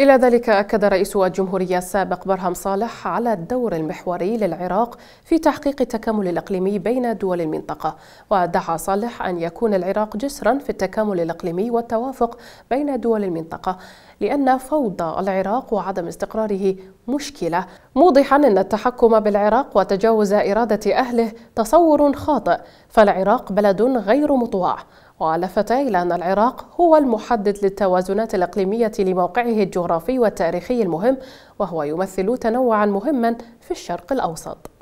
إلى ذلك أكد رئيس الجمهورية السابق برهم صالح على الدور المحوري للعراق في تحقيق التكامل الإقليمي بين دول المنطقة ودعا صالح أن يكون العراق جسرا في التكامل الإقليمي والتوافق بين دول المنطقة لأن فوضى العراق وعدم استقراره مشكلة موضحا أن التحكم بالعراق وتجاوز إرادة أهله تصور خاطئ فالعراق بلد غير مطواع ولفت إلى أن العراق هو المحدد للتوازنات الإقليمية لموقعه الجغرافي والتاريخي المهم وهو يمثل تنوعا مهما في الشرق الأوسط